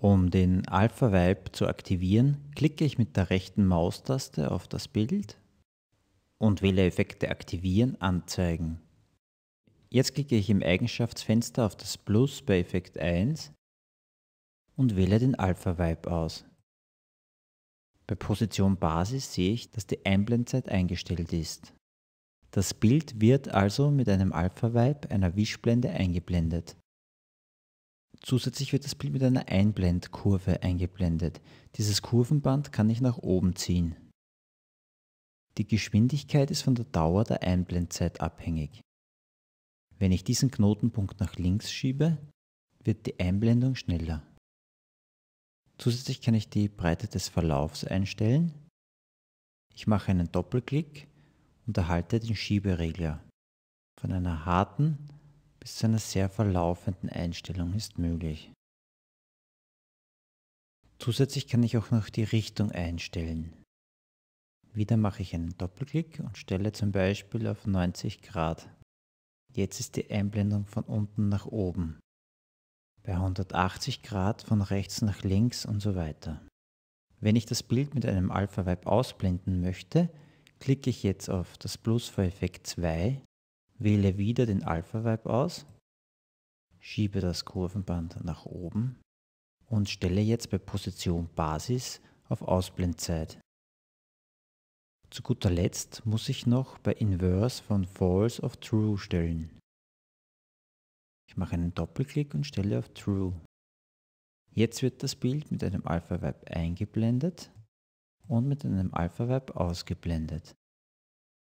Um den Alpha Vibe zu aktivieren, klicke ich mit der rechten Maustaste auf das Bild und wähle Effekte aktivieren anzeigen. Jetzt klicke ich im Eigenschaftsfenster auf das Plus bei Effekt 1 und wähle den Alpha Vibe aus. Bei Position Basis sehe ich, dass die Einblendzeit eingestellt ist. Das Bild wird also mit einem Alpha Vibe einer Wischblende eingeblendet. Zusätzlich wird das Bild mit einer Einblendkurve eingeblendet. Dieses Kurvenband kann ich nach oben ziehen. Die Geschwindigkeit ist von der Dauer der Einblendzeit abhängig. Wenn ich diesen Knotenpunkt nach links schiebe, wird die Einblendung schneller. Zusätzlich kann ich die Breite des Verlaufs einstellen. Ich mache einen Doppelklick und erhalte den Schieberegler. Von einer harten bis zu einer sehr verlaufenden Einstellung ist möglich. Zusätzlich kann ich auch noch die Richtung einstellen. Wieder mache ich einen Doppelklick und stelle zum Beispiel auf 90 Grad. Jetzt ist die Einblendung von unten nach oben. Bei 180 Grad von rechts nach links und so weiter. Wenn ich das Bild mit einem Alpha Vibe ausblenden möchte, klicke ich jetzt auf das Plus vor Effekt 2 Wähle wieder den Alpha-Vibe aus, schiebe das Kurvenband nach oben und stelle jetzt bei Position Basis auf Ausblendzeit. Zu guter Letzt muss ich noch bei Inverse von False auf True stellen. Ich mache einen Doppelklick und stelle auf True. Jetzt wird das Bild mit einem Alpha-Vibe eingeblendet und mit einem Alpha-Vibe ausgeblendet.